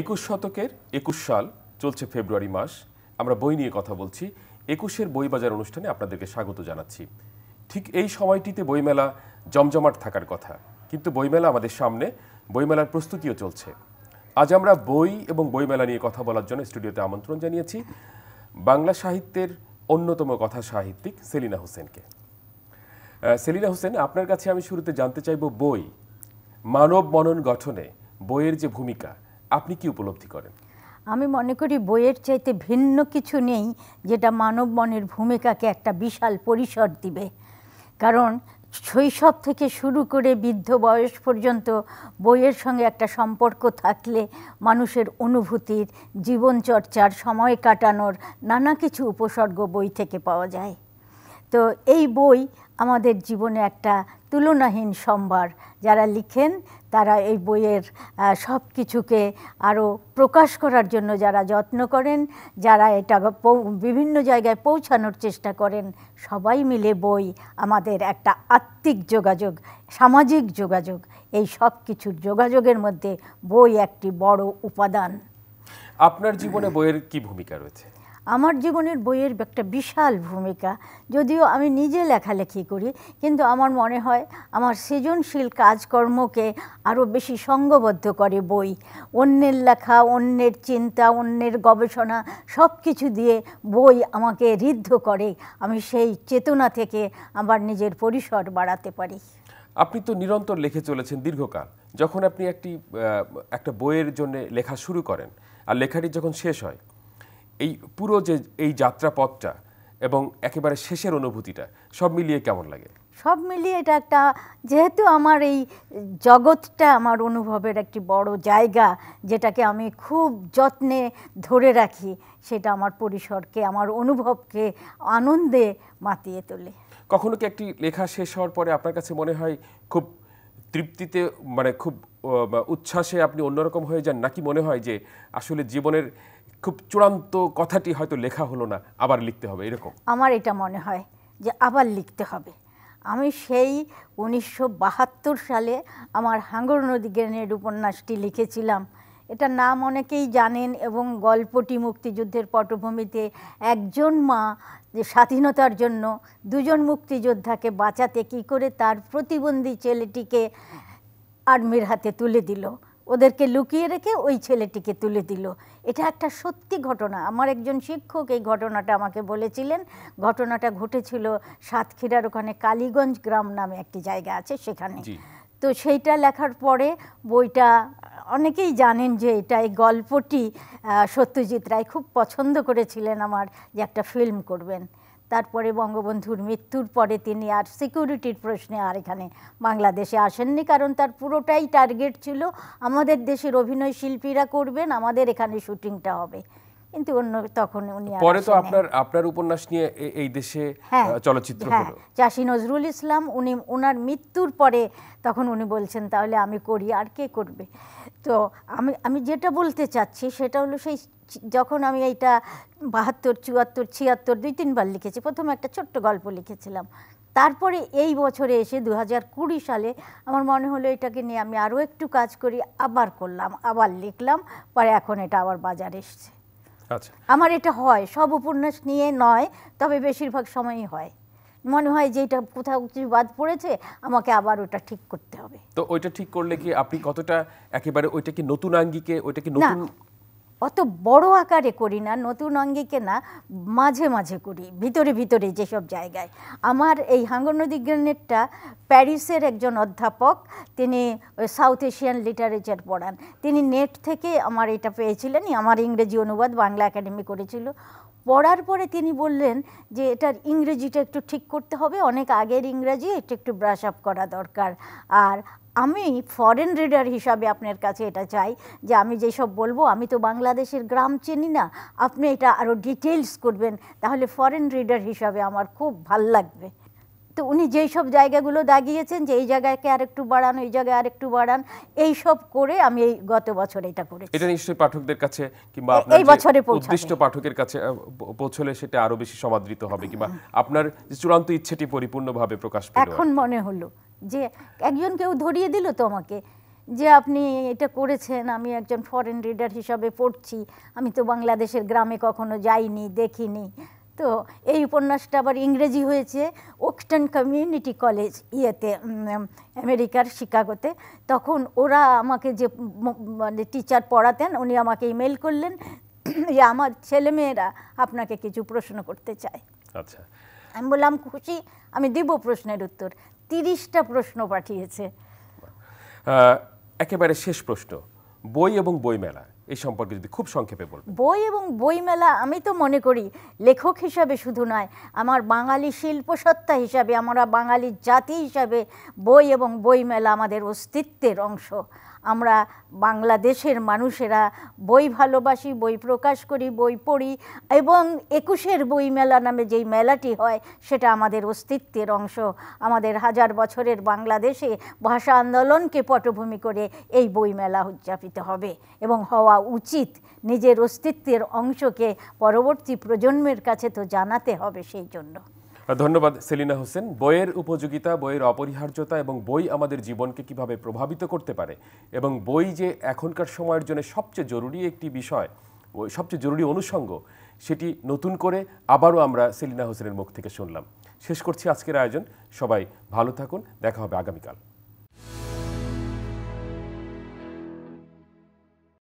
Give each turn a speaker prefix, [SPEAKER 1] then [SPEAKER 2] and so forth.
[SPEAKER 1] একুশ শতকের একুশ সাল চলছে ফেব্রুয়ারি মাস আমরা বই নিয়ে কথা বলছি একুশের বই বাজার অনুষ্ঠানে আপনাদেরকে স্বাগত জানাচ্ছি ঠিক এই সময়টিতে বইমেলা জমজমাট থাকার কথা কিন্তু বইমেলা আমাদের সামনে বইমেলার প্রস্তুতিও চলছে আজ আমরা বই এবং বইমেলা নিয়ে কথা বলার জন্য স্টুডিওতে আমন্ত্রণ জানিয়েছি বাংলা সাহিত্যের অন্যতম কথা সাহিত্যিক সেলিনা হোসেনকে সেলিনা হোসেন আপনার কাছে আমি শুরুতে জানতে চাইব বই মানব মনন গঠনে বইয়ের যে ভূমিকা আপনি কি উপলব্ধি করেন
[SPEAKER 2] আমি মনে করি বইয়ের চাইতে ভিন্ন কিছু নেই যেটা মানব মনের ভূমিকাকে একটা বিশাল পরিসর দিবে কারণ শৈশব থেকে শুরু করে বৃদ্ধ বয়স পর্যন্ত বইয়ের সঙ্গে একটা সম্পর্ক থাকলে মানুষের অনুভূতির জীবনচর্চার সময় কাটানোর নানা কিছু উপসর্গ বই থেকে পাওয়া যায় তো এই বই আমাদের জীবনে একটা তুলনাহীন সম্ভার যারা লিখেন তারা এই বইয়ের সব কিছুকে আরও প্রকাশ করার জন্য যারা যত্ন করেন যারা এটা বিভিন্ন জায়গায় পৌঁছানোর চেষ্টা করেন সবাই মিলে বই আমাদের একটা আত্মিক যোগাযোগ সামাজিক যোগাযোগ এই সব কিছুর যোগাযোগের মধ্যে বই একটি বড় উপাদান
[SPEAKER 1] আপনার জীবনে বইয়ের কি ভূমিকা রয়েছে
[SPEAKER 2] আমার জীবনের বইয়ের একটা বিশাল ভূমিকা যদিও আমি নিজে লেখালেখি করি কিন্তু আমার মনে হয় আমার সৃজনশীল কাজকর্মকে আরও বেশি সঙ্গবদ্ধ করে বই অন্যের লেখা অন্যের চিন্তা অন্যের গবেষণা সব কিছু দিয়ে বই আমাকে ঋদ্ধ করে আমি সেই চেতনা থেকে আমার নিজের পরিসর বাড়াতে পারি
[SPEAKER 1] আপনি তো নিরন্তর লিখে চলেছেন দীর্ঘকাল যখন আপনি একটি একটা বইয়ের জন্য লেখা শুরু করেন আর লেখাটি যখন শেষ হয় এই পুরো যে এই যাত্রাপথটা এবং একেবারে শেষের অনুভূতিটা সব মিলিয়ে কেমন লাগে
[SPEAKER 2] সব মিলিয়ে এটা একটা যেহেতু আমার এই জগৎটা আমার অনুভবের একটি বড় জায়গা যেটাকে আমি খুব যত্নে ধরে রাখি সেটা আমার পরিসরকে আমার অনুভবকে আনন্দে মাতিয়ে তোলে
[SPEAKER 1] কখনো কি একটি লেখা শেষ হওয়ার পরে আপনার কাছে মনে হয় খুব তৃপ্তিতে মানে খুব উচ্ছ্বাসে আপনি অন্যরকম হয়ে যান নাকি মনে হয় যে আসলে জীবনের খুব চূড়ান্ত কথাটি হয়তো লেখা হলো না আবার লিখতে হবে এরকম
[SPEAKER 2] আমার এটা মনে হয় যে আবার লিখতে হবে আমি সেই উনিশশো সালে আমার হাঙ্গর নদী গ্রেনের উপন্যাসটি লিখেছিলাম এটা নাম অনেকেই জানেন এবং গল্পটি মুক্তিযুদ্ধের পটভূমিতে একজন মা যে স্বাধীনতার জন্য দুজন মুক্তিযোদ্ধাকে বাঁচাতে কি করে তার প্রতিবন্ধী ছেলেটিকে আর্মির হাতে তুলে দিল ওদেরকে লুকিয়ে রেখে ওই ছেলেটিকে তুলে দিল এটা একটা সত্যি ঘটনা আমার একজন শিক্ষক এই ঘটনাটা আমাকে বলেছিলেন ঘটনাটা ঘটেছিল সাতক্ষীরার ওখানে কালীগঞ্জ গ্রাম নামে একটি জায়গা আছে সেখানে তো সেইটা লেখার পরে বইটা অনেকেই জানেন যে এটা এই গল্পটি সত্যজিৎ রায় খুব পছন্দ করেছিলেন আমার যে একটা ফিল্ম করবেন তারপরে বঙ্গবন্ধুর মৃত্যুর পরে তিনি আর সিকিউরিটির প্রশ্নে আর এখানে বাংলাদেশে আসেননি কারণ তার পুরোটাই টার্গেট ছিল আমাদের দেশের অভিনয় শিল্পীরা করবেন আমাদের এখানে শুটিংটা হবে কিন্তু অন্য তখন উনি পরে তো আপনার
[SPEAKER 1] আপনার উপন্যাস নিয়ে এই দেশে হ্যাঁ, চলচ্চিত্র হ্যাঁ, হলো
[SPEAKER 2] চাষী নজরুল ইসলাম উনি ওনার মৃত্যুর পরে তখন উনি বলছেন তাহলে আমি করি আর কে করবে তো আমি আমি যেটা বলতে চাচ্ছি সেটা হলো সেই যখন আমি এইটা বাহাত্তর চুয়াত্তর ছিয়াত্তর দুই তিনবার লিখেছি প্রথমে একটা ছোট্ট গল্প লিখেছিলাম তারপরে এই বছরে এসে দু কুড়ি সালে আমার মনে হলো এটাকে নিয়ে আমি আরও একটু কাজ করি আবার করলাম আবার লিখলাম পরে এখন এটা আবার বাজারে এসছে আচ্ছা। আমার এটা হয় সব উপন্যাস নিয়ে নয় তবে বেশিরভাগ সময়ই হয় মনে হয় যে এটা কোথাও কিছু বাদ পড়েছে আমাকে আবার ওটা ঠিক করতে হবে
[SPEAKER 1] তো ওইটা ঠিক করলে কি আপনি কতটা একেবারে ওইটা কি নতুন আঙ্গিকে ওইটা কি নতুন
[SPEAKER 2] অত বড় আকারে করি না নতুন অঙ্গিকে না মাঝে মাঝে করি ভিতরে ভিতরে যেসব জায়গায় আমার এই গ্রেনেটটা প্যারিসের একজন অধ্যাপক তিনি সাউথ এশিয়ান লিটারেচার পড়ান তিনি নেট থেকে আমার এটা পেয়েছিলেন আমার ইংরেজি অনুবাদ বাংলা একাডেমি করেছিল পড়ার পরে তিনি বললেন যে এটার ইংরেজিটা একটু ঠিক করতে হবে অনেক আগের ইংরেজি এটা একটু ব্রাশ আপ করা দরকার আর আমি ফরেন রিডার হিসাবে আপনার কাছে এটা চাই যে আমি যেসব বলবো আমি তো বাংলাদেশের গ্রাম চিনি না আপনি এটা আরও ডিটেলস করবেন তাহলে ফরেন রিডার হিসাবে আমার খুব ভাল লাগবে তো উনি যেই সব জায়গাগুলো দাগিয়েছেন যে এই জায়গাকে আরেকটু বাড়ান ওই জায়গায় আরেকটু বাড়ান এই সব করে আমি এই গত বছর এটা করেছি
[SPEAKER 1] এটা নিশ্চয়ই পাঠকদের কাছে কিংবা আপনার এই বছরে উদ্দিষ্ট পাঠকের কাছে পৌঁছলে সেটা আরো বেশি সমাদৃত হবে কিংবা আপনার যে চূড়ান্ত ইচ্ছেটি পরিপূর্ণভাবে প্রকাশ পেল এখন
[SPEAKER 2] মনে হলো যে একজন কেউ ধরিয়ে দিল তো আমাকে যে আপনি এটা করেছেন আমি একজন ফরেন রিডার হিসাবে পড়ছি আমি তো বাংলাদেশের গ্রামে কখনো যাইনি দেখিনি তো এই উপন্যাসটা আবার ইংরেজি হয়েছে ওকটন কমিউনিটি কলেজ ইয়েতে আমেরিকার শিকাগোতে তখন ওরা আমাকে যে মানে টিচার পড়াতেন উনি আমাকে ইমেল করলেন যে আমার ছেলেমেয়েরা আপনাকে কিছু প্রশ্ন করতে চায় আচ্ছা আমি বললাম খুশি আমি দেব প্রশ্নের উত্তর তিরিশটা প্রশ্ন পাঠিয়েছে
[SPEAKER 1] একেবারে শেষ প্রশ্ন বই এবং বইমেলা এই সম্পর্কে যদি খুব সংক্ষেপে বল
[SPEAKER 2] বই এবং বইমেলা আমি তো মনে করি লেখক হিসাবে শুধু নয় আমার বাঙালি শিল্পসত্তা হিসাবে আমরা বাঙালি জাতি হিসাবে বই এবং বইমেলা আমাদের অস্তিত্বের অংশ আমরা বাংলাদেশের মানুষেরা বই ভালোবাসি বই প্রকাশ করি বই পড়ি এবং একুশের বই মেলা নামে যেই মেলাটি হয় সেটা আমাদের অস্তিত্বের অংশ আমাদের হাজার বছরের বাংলাদেশে ভাষা আন্দোলনকে পটভূমি করে এই বই মেলা উদযাপিত হবে এবং হওয়া উচিত নিজের অস্তিত্বের অংশকে পরবর্তী প্রজন্মের কাছে তো জানাতে হবে সেই জন্য
[SPEAKER 1] ধন্যবাদ সেলিনা হোসেন বইয়ের উপযোগিতা বইয়ের অপরিহার্যতা এবং বই আমাদের জীবনকে কিভাবে প্রভাবিত করতে পারে এবং বই যে এখনকার সময়ের জন্য সবচেয়ে জরুরি একটি বিষয় ওই সবচেয়ে জরুরি অনুষঙ্গ সেটি নতুন করে আবারও আমরা সেলিনা হোসেনের মুখ থেকে শুনলাম শেষ করছি আজকের আয়োজন সবাই ভালো থাকুন দেখা হবে আগামীকাল